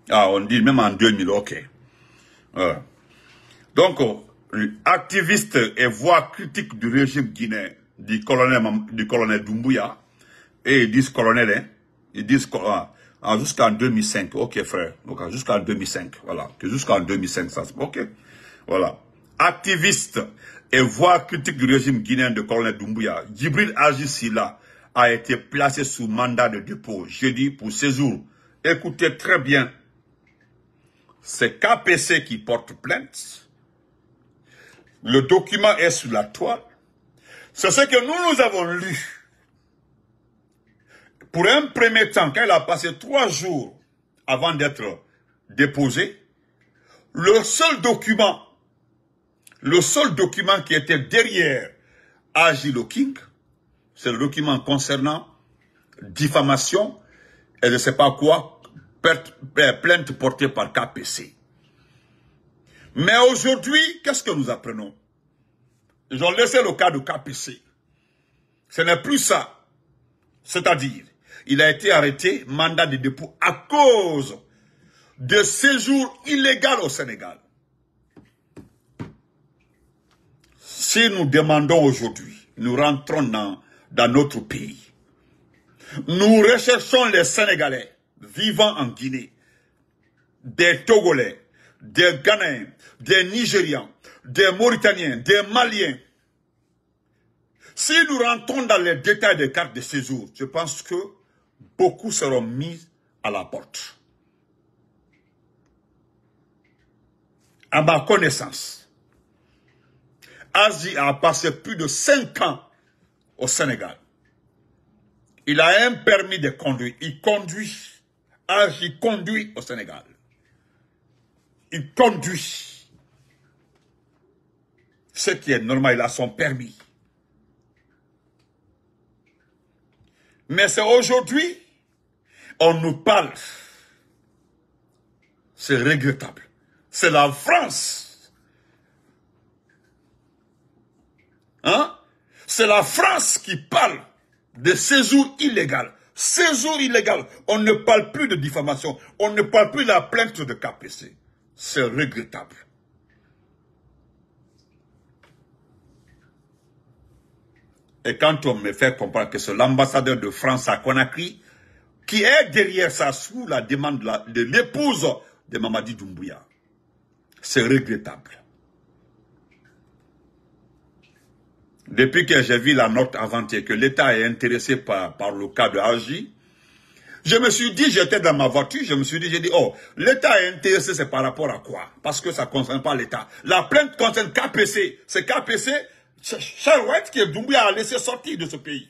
Ah, on dit même en 2000, ok. Donc, activiste et voix critique du régime guinéen, du colonel, du colonel Doumbouya, et ils disent colonel, hein, ils disent ah, ah, jusqu'en 2005, ok frère, donc ah, jusqu'en 2005, voilà, que jusqu'en 2005, ça ok, voilà. Activiste et voix critique du régime guinéen de Colonel Doumbouya, Djibril Ajissila a été placé sous mandat de dépôt jeudi pour 16 jours. Écoutez très bien, c'est KPC qui porte plainte. Le document est sur la toile. C'est ce que nous, nous avons lu. Pour un premier temps, quand il a passé trois jours avant d'être déposé, le seul document le seul document qui était derrière Agilo King, c'est le document concernant diffamation et je ne sais pas quoi, euh, plainte portée par KPC. Mais aujourd'hui, qu'est-ce que nous apprenons Ils ont laissé le cas de KPC. Ce n'est plus ça. C'est-à-dire, il a été arrêté, mandat de dépôt, à cause de séjour illégal au Sénégal. si nous demandons aujourd'hui, nous rentrons dans, notre pays. Nous recherchons les Sénégalais vivant en Guinée, des Togolais, des Ghanéens, des Nigérians, des Mauritaniens, des Maliens. Si nous rentrons dans les détails des cartes de séjour, je pense que beaucoup seront mis à la porte. À ma connaissance, Aji a passé plus de 5 ans au Sénégal. Il a un permis de conduire. Il conduit. Aji conduit au Sénégal. Il conduit. Ce qui est normal, il a son permis. Mais c'est aujourd'hui, on nous parle. C'est regrettable. C'est la France Hein? C'est la France qui parle de séjour illégal. Séjour illégal. On ne parle plus de diffamation. On ne parle plus de la plainte de KPC. C'est regrettable. Et quand on me fait comprendre que c'est l'ambassadeur de France à Conakry qui est derrière ça sous la demande de l'épouse de Mamadi Doumbouya, c'est regrettable. Depuis que j'ai vu la note avant-hier que l'État est intéressé par, le cas de Haji, je me suis dit, j'étais dans ma voiture, je me suis dit, j'ai dit, oh, l'État est intéressé, c'est par rapport à quoi Parce que ça ne concerne pas l'État. La plainte concerne KPC. C'est KPC, Charouette, qui est Doumbouya a laissé sortir de ce pays.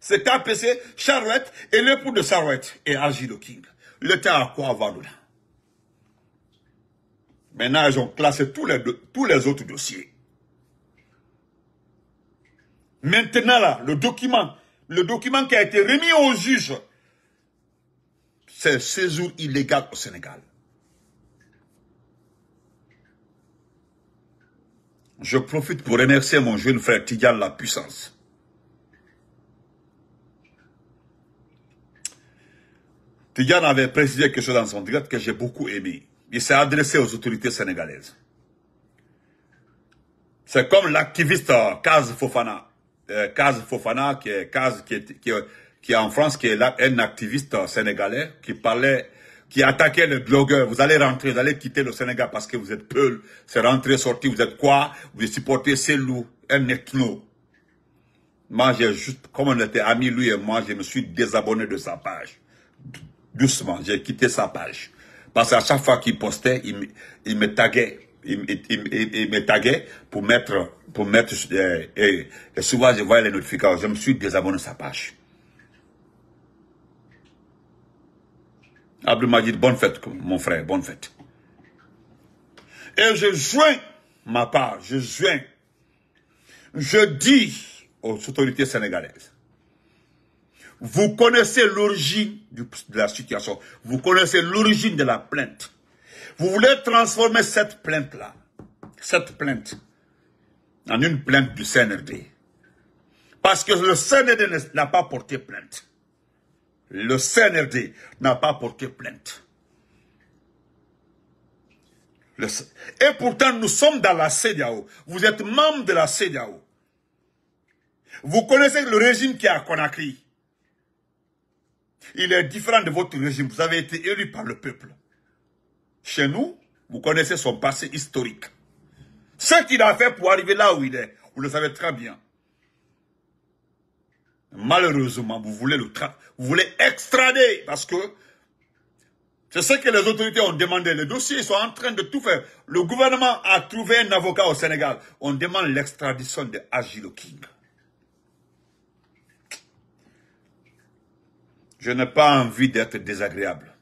C'est KPC, Charouette, et l'époux de Charouette, et Haji de King. L'État a quoi avoir là Maintenant, ils ont classé tous les autres dossiers. Maintenant, là, le document, le document qui a été remis au juge, c'est séjour illégal au Sénégal. Je profite pour remercier mon jeune frère Tidjane La Puissance. Tidjane avait précisé quelque chose dans son direct que j'ai beaucoup aimé. Il s'est adressé aux autorités sénégalaises. C'est comme l'activiste euh, Kaz Fofana. Euh, Kaz Fofana, qui est, Kaz, qui, est, qui, en France, qui est là, un activiste sénégalais, qui parlait, qui attaquait le blogueur Vous allez rentrer, vous allez quitter le Sénégal parce que vous êtes peul. C'est rentrer, sorti vous êtes quoi Vous supportez ces loups, un ethno. Moi, j'ai juste, comme on était amis, lui et moi, je me suis désabonné de sa page. Doucement, j'ai quitté sa page. Parce qu'à chaque fois qu'il postait, il me taguait il, me taguait pour mettre, pour mettre, euh, et, souvent je voyais les notifications, je me suis désabonné de sa page. Abdul bonne fête, mon frère, bonne fête. Et je joins ma part, je joins, je dis aux autorités sénégalaises, vous connaissez l'origine de la situation, vous connaissez l'origine de la plainte. Vous voulez transformer cette plainte-là, cette plainte, en une plainte du CNRD. Parce que le CNRD n'a pas porté plainte. Le CNRD n'a pas porté plainte. Et pourtant, nous sommes dans la CDAO. Vous êtes membre de la CDAO. Vous connaissez le régime qui a à Conakry. Il est différent de votre régime. Vous avez été élu par le peuple chez nous, vous connaissez son passé historique. Ce qu'il a fait pour arriver là où il est, vous le savez très bien. Malheureusement, vous voulez le tra vous voulez extrader parce que c'est ce que les autorités ont demandé. Les dossiers sont en train de tout faire. Le gouvernement a trouvé un avocat au Sénégal. On demande l'extradition de Agilo King. Je n'ai pas envie d'être désagréable.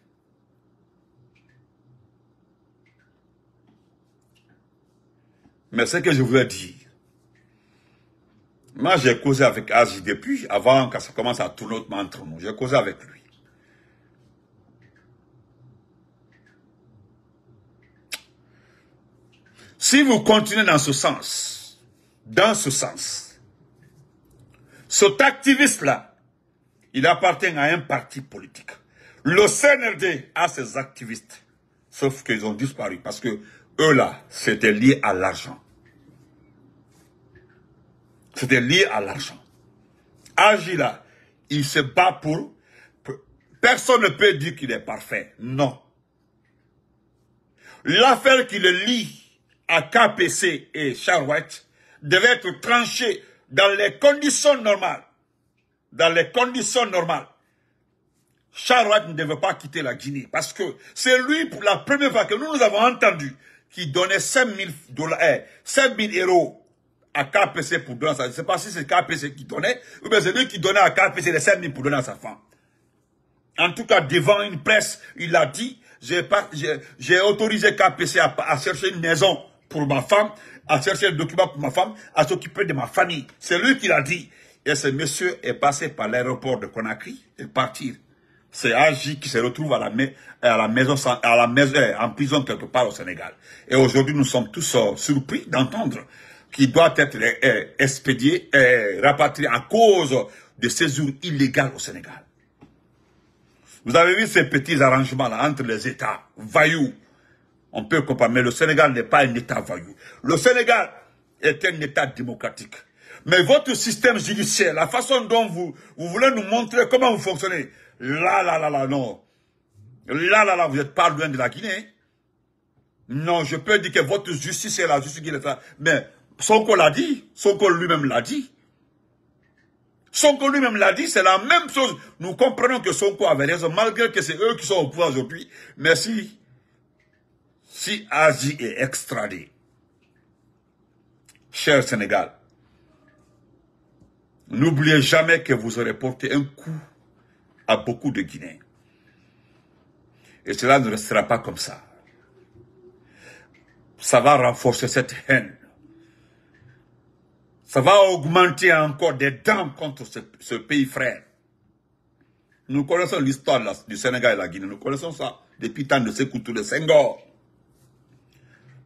Mais ce que je voulais dire, moi j'ai causé avec Azi depuis, avant que ça commence à tourner entre nous, j'ai causé avec lui. Si vous continuez dans ce sens, dans ce sens, cet activiste-là, il appartient à un parti politique. Le CNRD a ses activistes, sauf qu'ils ont disparu parce que eux là, c'était lié à l'argent. C'était lié à l'argent. Agila, il se bat pour... Personne ne peut dire qu'il est parfait. Non. L'affaire qui le lie à KPC et Charouette devait être tranchée dans les conditions normales. Dans les conditions normales. Charouette ne devait pas quitter la Guinée parce que c'est lui pour la première fois que nous, nous avons entendu qui donnait 5000 dollars, eh, euros à KPC pour donner à sa Je ne sais pas si c'est KPC qui donnait, ou bien c'est lui qui donnait à KPC les 5000 pour donner à sa femme. En tout cas, devant une presse, il a dit, j'ai autorisé KPC à, chercher une maison pour ma femme, à chercher un document pour ma femme, à s'occuper de ma famille. C'est lui qui l'a dit. Et ce monsieur est passé par l'aéroport de Conakry et partir c'est Agi qui se retrouve à la, maison, euh, à la maison, euh, en prison quelque part au Sénégal. Et aujourd'hui, nous sommes tous euh, surpris d'entendre qu'il doit être expédié, et rapatrié à cause de séjour illégal au Sénégal. Vous avez vu ces petits arrangements-là entre les États vaillous. On peut comprendre, mais le Sénégal n'est pas un État vaillou. Le Sénégal est un État démocratique. Mais votre système judiciaire, la façon dont vous voulez nous montrer comment vous fonctionnez, Là, là, là, là, non. Là, là, là, vous n'êtes pas loin de la Guinée. Non, je peux dire que votre justice est la justice là. Mais Sonko l'a dit. Sonko lui-même l'a dit. Sonko lui-même l'a dit, c'est la même chose. Nous comprenons que Sonko avait raison, malgré que c'est eux qui sont au pouvoir aujourd'hui. Mais si, si Asie est extradée, cher Sénégal, n'oubliez jamais que vous aurez porté un coup à beaucoup de Guinée. Et cela ne restera pas comme ça. Ça va renforcer cette haine. Ça va augmenter encore des dents contre ce, pays frère. Nous connaissons l'histoire du Sénégal et la Guinée. Nous connaissons ça depuis tant de tous de Senghor.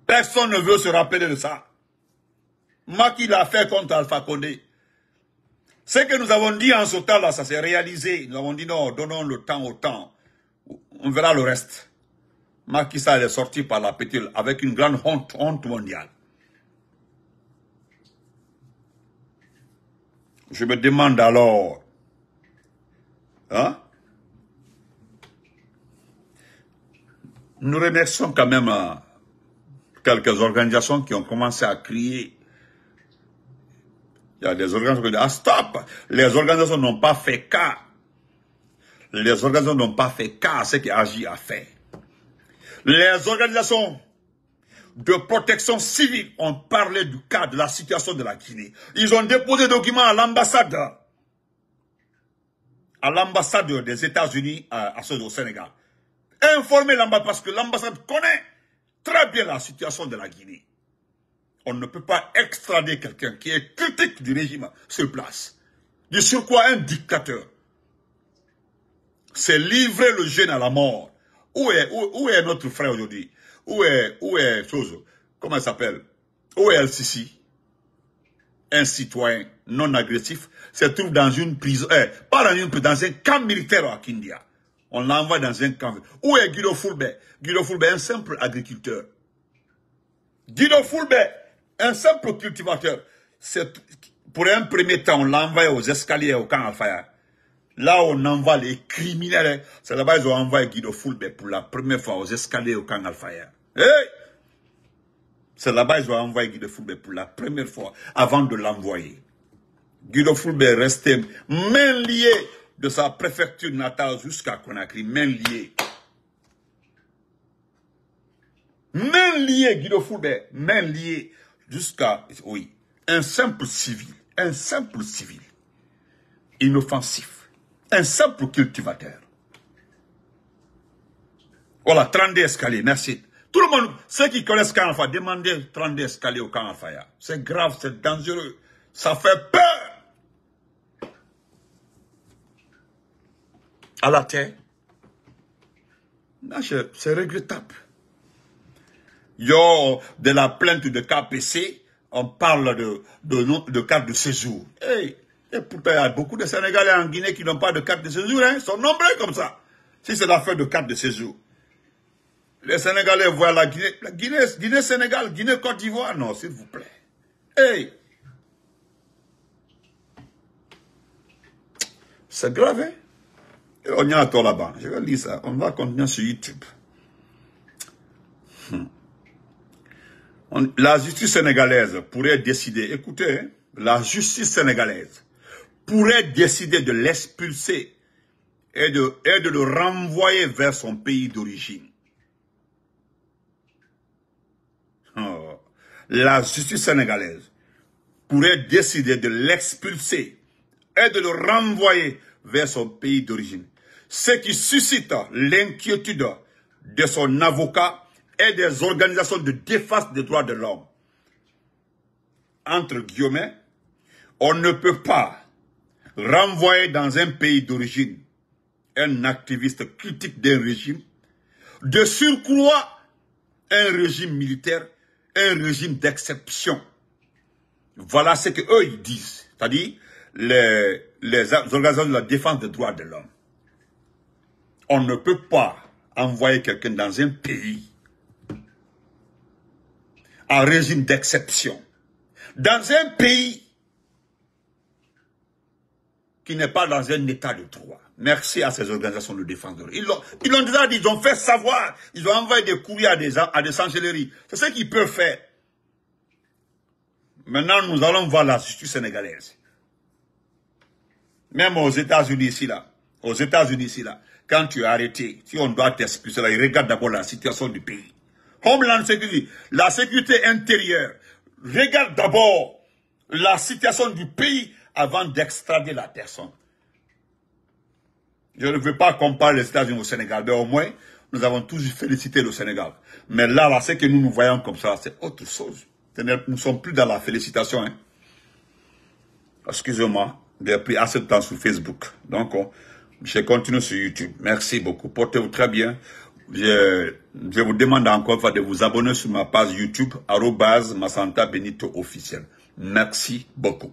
Personne ne veut se rappeler de ça. Moi qui l'a fait contre Alpha Condé. Ce que nous avons dit en ce temps-là, ça s'est réalisé. Nous avons dit non, donnons le temps au temps. On verra le reste. Macky est sorti par la petite avec une grande honte, honte mondiale. Je me demande alors, hein? Nous remercions quand même euh, quelques organisations qui ont commencé à crier des organisations ah, stop Les organisations n'ont pas fait cas. Les organisations n'ont pas fait cas à ce qu'Agi a fait. Les organisations de protection civile ont parlé du cas de la situation de la Guinée. Ils ont déposé des documents à l'ambassade à l'ambassade des États-Unis à, ceux au Sénégal. Informer l'ambassade parce que l'ambassade connaît très bien la situation de la Guinée on ne peut pas extrader quelqu'un qui est critique du régime sur place. De sur quoi un dictateur, c'est livrer le jeune à la mort. Où est, où, est notre frère aujourd'hui Où est, où est chose Comment s'appelle Où est el Un citoyen non agressif se trouve dans une prison, eh, pas dans une prison, dans un camp militaire à Kindia. On l'envoie dans un camp. Où est Guido Fulbert Guido est un simple agriculteur. Guido Fulbert un simple cultivateur, pour un premier temps, on l'envoie aux escaliers au camp Alpha. Là, on envoie les criminels. C'est là-bas qu'ils ont envoyé Guido Fulbe pour la première fois aux escaliers au camp Alphaïa. c'est là-bas qu'ils ont envoyé Guido Fulbe pour la première fois avant de l'envoyer. Guido Fulbe est resté main liée de sa préfecture natale jusqu'à Conakry, main liée. Main liée, Guido Fulbe, main liée jusqu'à, oui, un simple civil, un simple civil, inoffensif, un simple cultivateur. Voilà, 30 escaliers, merci. Tout le monde, ceux qui connaissent Kanafa, demandez 30 escaliers au Kanafaya. C'est grave, c'est dangereux, ça fait peur. À la terre, c'est regrettable. Yo, de la plainte de KPC, on parle de, de, carte de séjour. et pourtant, il y a beaucoup de Sénégalais en Guinée qui n'ont pas de carte de séjour. Hein. ils sont nombreux comme ça. Si c'est l'affaire de carte de séjour. Les Sénégalais voient la Guinée. La Guinée, Sénégal, Guinée, Côte d'Ivoire. Non, s'il vous plaît. Hey. C'est grave, hein? On y a là-bas. Je vais lire ça. On va continuer sur YouTube. Hmm la justice sénégalaise pourrait décider, écoutez, hein, la justice sénégalaise pourrait décider de l'expulser et de, le renvoyer vers son pays d'origine. Oh. La justice sénégalaise pourrait décider de l'expulser et de le renvoyer vers son pays d'origine. Ce qui suscite l'inquiétude de son avocat et des organisations de défense des droits de l'homme. Entre guillemets, on ne peut pas renvoyer dans un pays d'origine un activiste critique d'un régime, de surcroît un régime militaire, un régime d'exception. Voilà ce que eux ils disent, c'est-à-dire les, les organisations de la défense des droits de l'homme. On ne peut pas envoyer quelqu'un dans un pays en régime d'exception. Dans un pays qui n'est pas dans un état de droit. Merci à ces organisations de défenseurs. Ils l'ont déjà dit, ils ont fait savoir. Ils ont envoyé des courriers à des, à des C'est ce qu'ils peuvent faire. Maintenant, nous allons voir la justice sénégalaise. Même aux États-Unis, ici, là. Aux États-Unis, ici, là. Quand tu es arrêté, si on doit t'expulser, là, ils regardent d'abord la situation du pays la sécurité, la sécurité intérieure, regarde d'abord la situation du pays avant d'extrader la personne. Je ne veux pas comparer les États-Unis au Sénégal, mais au moins, nous avons toujours félicité le Sénégal. Mais là, là, ce que nous nous voyons comme ça, c'est autre chose. Nous ne sommes plus dans la félicitation. Hein. Excusez-moi, j'ai pris assez de temps sur Facebook. Donc, je continue sur YouTube. Merci beaucoup. Portez-vous très bien. Je, je, vous demande encore de vous abonner sur ma page YouTube, arrobase Masanta Benito officiel. Merci beaucoup.